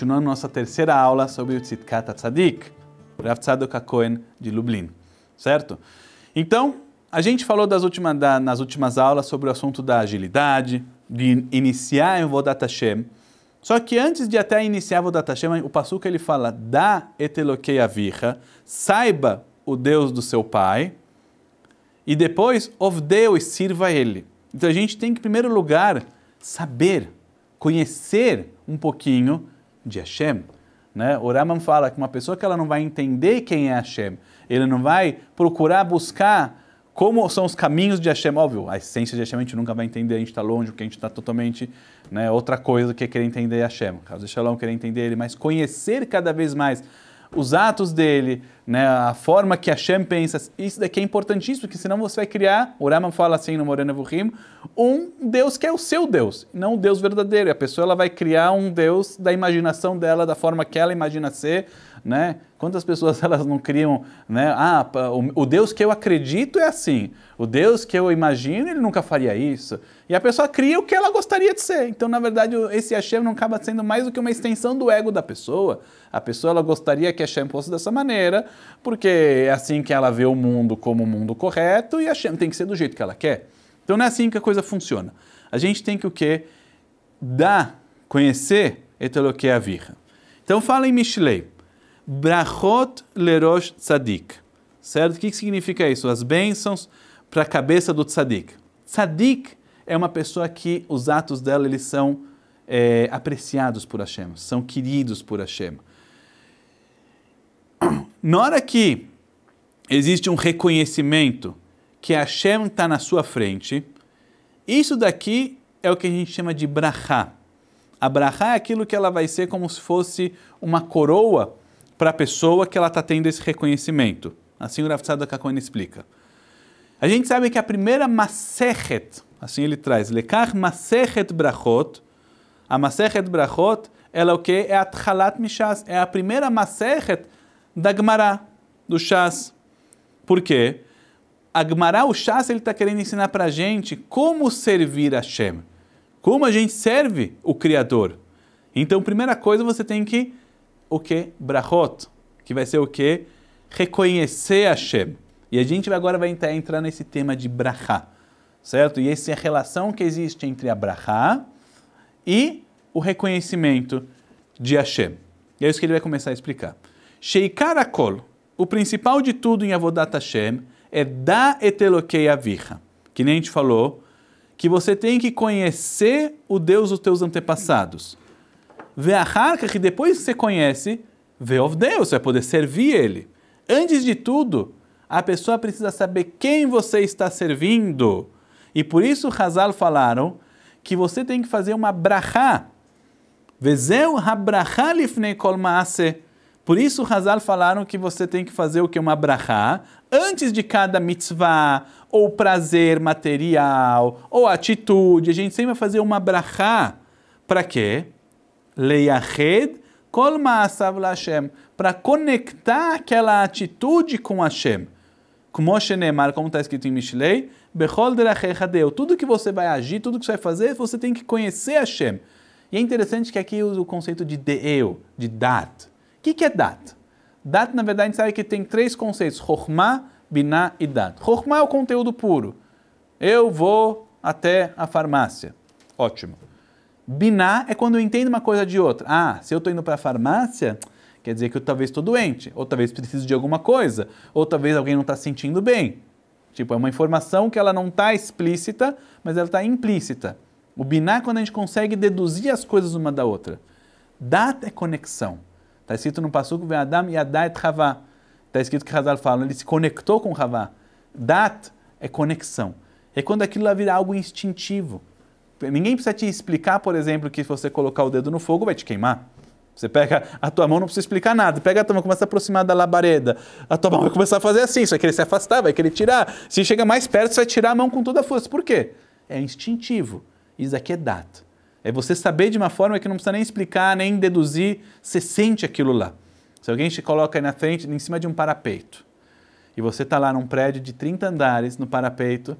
continuando nossa terceira aula sobre o Tzidkat Tzadik, o Rav Tzadok HaKohen de Lublin, certo? Então, a gente falou últimas, da, nas últimas aulas sobre o assunto da agilidade, de iniciar em Vodat Hashem, só que antes de até iniciar Vodat Hashem, o Passuca ele fala, da etelokei avicha, saiba o Deus do seu pai, e depois, ovdeu e sirva ele. Então a gente tem que, em primeiro lugar, saber, conhecer um pouquinho de Hashem. Né? O Raman fala que uma pessoa que ela não vai entender quem é Hashem, ele não vai procurar buscar como são os caminhos de Hashem. Óbvio, a essência de Hashem a gente nunca vai entender, a gente está longe, porque a gente está totalmente né, outra coisa do que é querer entender Hashem. Caso de Shalom, querer entender ele, mas conhecer cada vez mais os atos dele, né, a forma que a Hashem pensa. Isso daqui é importantíssimo, porque senão você vai criar, o Raman fala assim no Morena Vurim, um Deus que é o seu Deus, não o Deus verdadeiro. a pessoa ela vai criar um Deus da imaginação dela, da forma que ela imagina ser, né? Quantas pessoas elas não criam, né? Ah, o, Deus que eu acredito é assim. O Deus que eu imagino, ele nunca faria isso. E a pessoa cria o que ela gostaria de ser. Então, na verdade, esse Hashem não acaba sendo mais do que uma extensão do ego da pessoa. A pessoa ela gostaria que Hashem fosse dessa maneira, porque é assim que ela vê o mundo como o mundo correto e Hashem tem que ser do jeito que ela quer. Então, não é assim que a coisa funciona. A gente tem que o quê? Dar, conhecer Eteloque virra Então, fala em Mishlei. Brachot Lerosh Tzadik. Certo? O que significa isso? As bênçãos para a cabeça do Tzadik. Tzadik é uma pessoa que os atos dela eles são é, apreciados por Hashem, são queridos por Hashem. Na hora que existe um reconhecimento que Hashem está na sua frente, isso daqui é o que a gente chama de brachá. A brachá é aquilo que ela vai ser como se fosse uma coroa para a pessoa que ela está tendo esse reconhecimento. Assim o Rav Tzadok explica. A gente sabe que a primeira Maserhet, assim ele traz, Lekar Maserhet Brachot, a Maserhet Brachot, ela é o que? É a Tchalat Mishas, é a primeira Maserhet da Gemara, do Shas. Por quê? A Gemara, o Shas, ele está querendo ensinar para a gente como servir a Shem, como a gente serve o Criador. Então, primeira coisa, você tem que o que? Brachot, que vai ser o que? Reconhecer Hashem. E a gente agora vai entrar, nesse tema de brachá, certo? E essa é a relação que existe entre a brachá e o reconhecimento de Hashem. E é isso que ele vai começar a explicar. Sheikar Akol, o principal de tudo em Avodat Hashem, é da etelokei vira, que nem a gente falou, que você tem que conhecer o Deus dos teus antepassados vê a harca que depois que você conhece, vê of Deus, você vai poder servir ele. Antes de tudo, a pessoa precisa saber quem você está servindo. E por isso Hazal falaram que você tem que fazer uma brachá. Vezeu habrachá lifnei kol maase. Por isso Hazal falaram que você tem que fazer o que? Uma brachá antes de cada mitzvah, ou prazer material, ou atitude. A gente sempre vai fazer uma brachá. Para quê? Leiached Kol Maasav Hashem para conectar aquela atitude com Hashem. Como como está escrito em Mishlei, Bechol deu. tudo que você vai agir, tudo que você vai fazer, você tem que conhecer Hashem. E é interessante que aqui usa o conceito de Deu, de Dat. O que, que é Dat? Dat, na verdade, a gente sabe que tem três conceitos, Chokhmah, Binah e Dat. Chokhmah é o conteúdo puro. Eu vou até a farmácia. Ótimo. Binar é quando eu entendo uma coisa de outra. Ah, se eu estou indo para a farmácia, quer dizer que eu talvez estou doente, ou talvez preciso de alguma coisa, ou talvez alguém não está se sentindo bem. Tipo, é uma informação que ela não está explícita, mas ela está implícita. O binar é quando a gente consegue deduzir as coisas uma da outra. Dat é conexão. Está escrito no Passuco, vem Adam e Adá et Havá. Está escrito que Hazal fala, ele se conectou com Havá. Dat é conexão. É quando aquilo lá vira algo instintivo. Ninguém precisa te explicar, por exemplo, que se você colocar o dedo no fogo vai te queimar. Você pega a tua mão, não precisa explicar nada. Pega a tua mão, começa a aproximar da labareda. A tua mão vai começar a fazer assim. Você vai querer se afastar, vai querer tirar. Se chega mais perto, você vai tirar a mão com toda a força. Por quê? É instintivo. Isso aqui é dado. É você saber de uma forma que não precisa nem explicar, nem deduzir. Você sente aquilo lá. Se alguém te coloca aí na frente, em cima de um parapeito, e você está lá num prédio de 30 andares, no parapeito,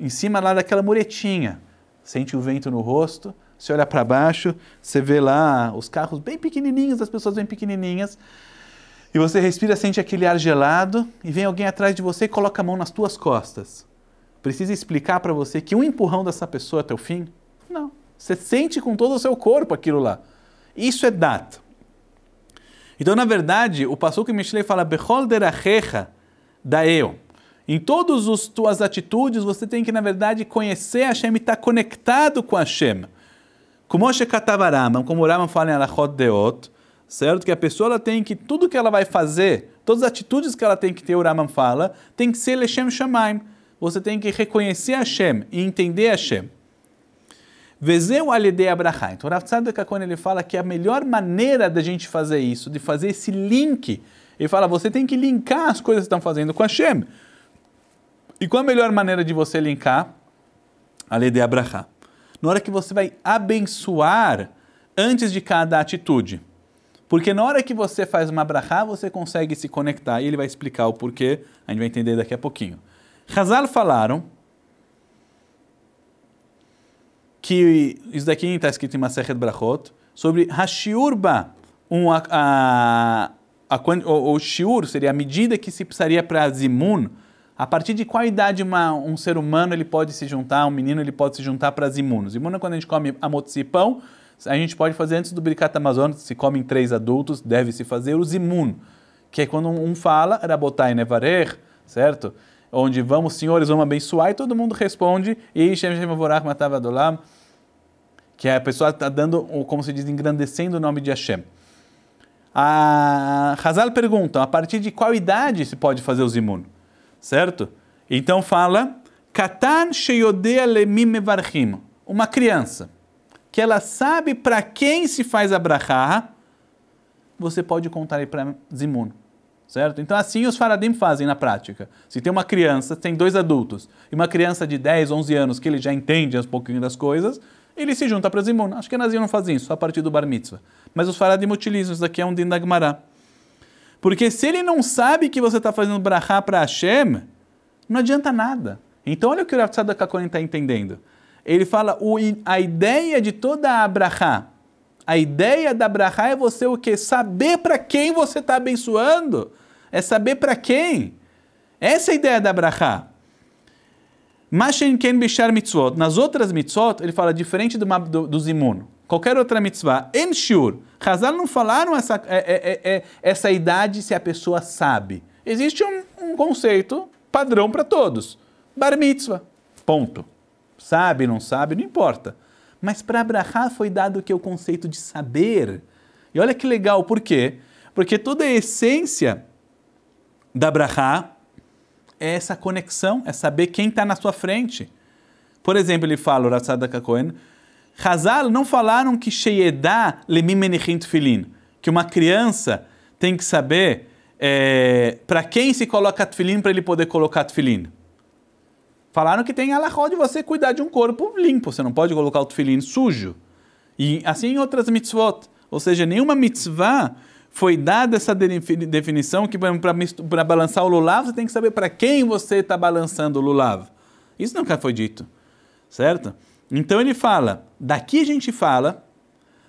em cima lá daquela muretinha, sente o vento no rosto, você olha para baixo, você vê lá os carros bem pequenininhos, as pessoas bem pequenininhas, e você respira, sente aquele ar gelado, e vem alguém atrás de você e coloca a mão nas tuas costas. Precisa explicar para você que um empurrão dessa pessoa até o fim? Não. Você sente com todo o seu corpo aquilo lá. Isso é data. Então, na verdade, o Passuco Michelei fala, Bechol derachecha, da eu. Em todas as tuas atitudes, você tem que, na verdade, conhecer Hashem e estar tá conectado com Hashem. Como Shekatavaramam, como o Raman fala em Alachot Deot, certo? Que a pessoa ela tem que, tudo que ela vai fazer, todas as atitudes que ela tem que ter, o Raman fala, tem que ser Leshem Shamaim. Você tem que reconhecer Hashem e entender Hashem. Vezeu alidei abrahá. Então, Rav de quando ele fala que a melhor maneira da gente fazer isso, de fazer esse link, ele fala, você tem que linkar as coisas que estão fazendo com Hashem. E qual a melhor maneira de você linkar? A lei de Abraha. Na hora que você vai abençoar antes de cada atitude. Porque na hora que você faz uma Abraha, você consegue se conectar. E ele vai explicar o porquê, a gente vai entender daqui a pouquinho. Hazal falaram que isso daqui está escrito em Masechet Brachot, sobre Hashiurba, um, a, a, a, o, o shiur seria a medida que se precisaria para Zimun, a partir de qual idade uma, um ser humano ele pode se juntar, um menino ele pode se juntar para as imunos? Imuno quando a gente come amoxicipão, a gente pode fazer antes do bricato amazônico, se comem três adultos, deve-se fazer os imuno, que é quando um fala, rabotai nevarer, certo? Onde vamos, senhores, vamos abençoar, e todo mundo responde, e Shem Shem matavadolam, que a pessoa está dando, como se diz, engrandecendo o nome de Hashem. A Hazal pergunta, a partir de qual idade se pode fazer os imunos? certo? Então fala, Katan Sheyodea Lemim uma criança que ela sabe para quem se faz a brachá, você pode contar aí para Zimun, certo? Então assim os faradim fazem na prática. Se tem uma criança, tem dois adultos, e uma criança de 10, 11 anos que ele já entende um pouquinho das coisas, ele se junta para Zimun. Acho que a Nazir não faz isso, só a partir do Bar Mitzvah. Mas os faradim utilizam, isso daqui é um Dindagmará. Porque se ele não sabe que você está fazendo brahá para Hashem, não adianta nada. Então olha o que o Rav Tzadok Kakonin está entendendo. Ele fala, o, a ideia de toda a brahá, a ideia da brahá é você o quê? Saber para quem você está abençoando. É saber para quem. Essa é a ideia da brahá. Mas ken bishar mitzvot. Nas outras mitzvot, ele fala diferente do, do, dos zimun qualquer outra mitzvah, Enshur, shiur. Hazal não falaram essa, é, é, é, é, essa idade se a pessoa sabe. Existe um, um conceito padrão para todos. Bar mitzvah, ponto. Sabe, não sabe, não importa. Mas para Abraha foi dado que o conceito de saber. E olha que legal, por quê? Porque toda a essência da Abraha é essa conexão, é saber quem está na sua frente. Por exemplo, ele fala, Ratzadaka Cohen, Hazal não falaram que Sheyedá lemim menichin tufilin, que uma criança tem que saber é, para quem se coloca tefilin para ele poder colocar tefilin. Falaram que tem alahó de você cuidar de um corpo limpo, você não pode colocar o tefilin sujo. E assim em outras mitzvot. Ou seja, nenhuma mitzvah foi dada essa definição que para balançar o lulav você tem que saber para quem você está balançando o lulav. Isso nunca foi dito, certo? Então ele fala, daqui a gente fala,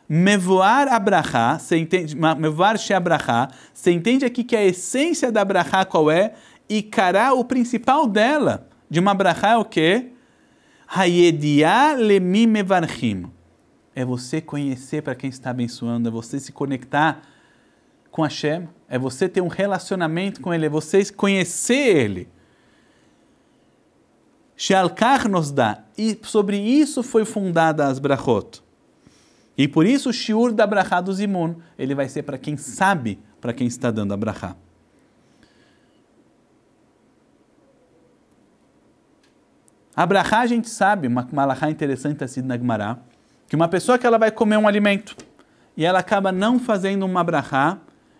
mevoar abrahá, você entende, mevoar she abrahá, você entende aqui que a essência da abrahá qual é? E cará, o principal dela, de uma abrahá é o quê? Hayediá lemi mevarchim. É você conhecer para quem está abençoando, é você se conectar com Hashem, é você ter um relacionamento com Ele, é você conhecer Ele. Shealkar nos dá. E sobre isso foi fundada as brachot. E por isso o shiur da brachá do Zimun, ele vai ser para quem sabe, para quem está dando a brachá. A brachá a gente sabe, uma malachá interessante assim na Gemara, que uma pessoa que ela vai comer um alimento e ela acaba não fazendo uma brachá,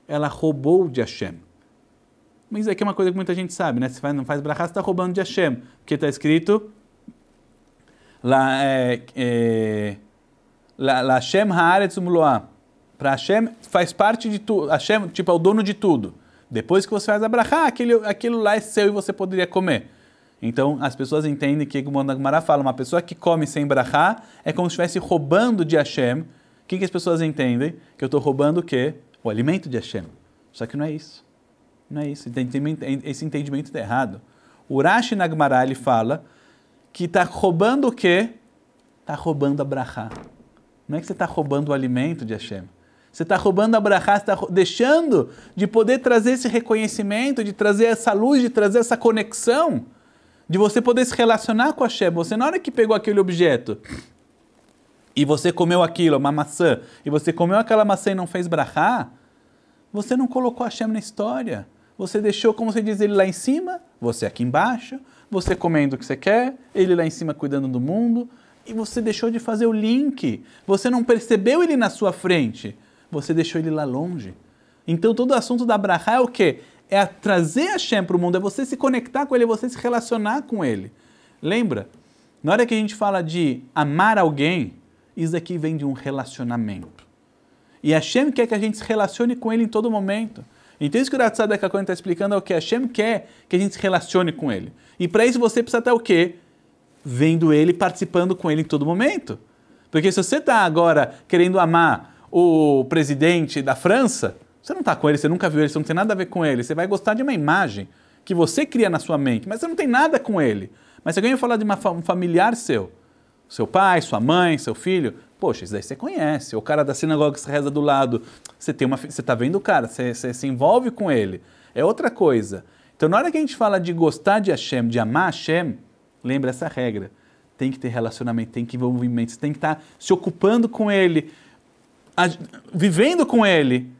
ela roubou de Hashem. Mas isso é aqui é uma coisa que muita gente sabe, né? Se faz, não faz brachá, você está roubando de Hashem. Porque está escrito... Lá é... é La Hashem haaretz umloah. Para Hashem faz parte de tudo. Hashem, tipo, é o dono de tudo. Depois que você faz a brachá, aquilo, aquilo lá é seu e você poderia comer. Então, as pessoas entendem que, como Nagmará fala, uma pessoa que come sem brachá é como se estivesse roubando de Hashem. O que, que as pessoas entendem? Que eu estou roubando o quê? O alimento de Hashem. Só que não é isso. Não é isso. Esse entendimento está errado. Urashi Nagmará, ele fala que está roubando o quê? Está roubando a brahá. Não é que você está roubando o alimento de Hashem. Você está roubando a brahá, está deixando de poder trazer esse reconhecimento, de trazer essa luz, de trazer essa conexão, de você poder se relacionar com Hashem. Você, na hora que pegou aquele objeto e você comeu aquilo, uma maçã, e você comeu aquela maçã e não fez brahá, você não colocou Hashem na história. Você deixou, como você diz, ele lá em cima, você aqui embaixo, você comendo o que você quer, ele lá em cima cuidando do mundo, e você deixou de fazer o link. Você não percebeu ele na sua frente, você deixou ele lá longe. Então todo o assunto da Abraha é o quê? É a trazer para o mundo, é você se conectar com ele, é você se relacionar com ele. Lembra? Na hora que a gente fala de amar alguém, isso aqui vem de um relacionamento. E a Shem quer que a gente se relacione com ele em todo momento. Então isso que o Ratzadak Hakohen está explicando é o que Hashem quer que a gente se relacione com ele. E para isso você precisa estar o quê? Vendo ele, participando com ele em todo momento. Porque se você está agora querendo amar o presidente da França, você não está com ele, você nunca viu ele, você não tem nada a ver com ele. Você vai gostar de uma imagem que você cria na sua mente, mas você não tem nada com ele. Mas se alguém falar de uma, um familiar seu, seu pai, sua mãe, seu filho, Poxa, isso daí você conhece. O cara da sinagoga que você reza do lado, você tem uma, você tá vendo o cara, você, você se envolve com ele. É outra coisa. Então, na hora que a gente fala de gostar de Hashem, de amar Hashem, lembra essa regra. Tem que ter relacionamento, tem que envolvimento, você tem que estar tá se ocupando com ele, vivendo com ele.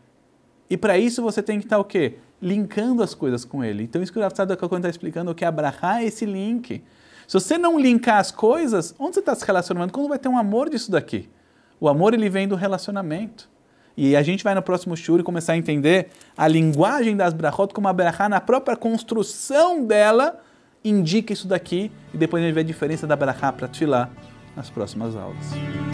E para isso você tem que estar tá o quê? Linkando as coisas com ele. Então, isso que o Rav Sadaka está explicando, o que abraçar é esse link. Se você não linkar as coisas, onde você está se relacionando? Quando vai ter um amor disso daqui? O amor ele vem do relacionamento. E a gente vai no próximo shuri começar a entender a linguagem das brachot como a brachá na própria construção dela indica isso daqui e depois a gente vê a diferença da brachá para tilá nas próximas aulas.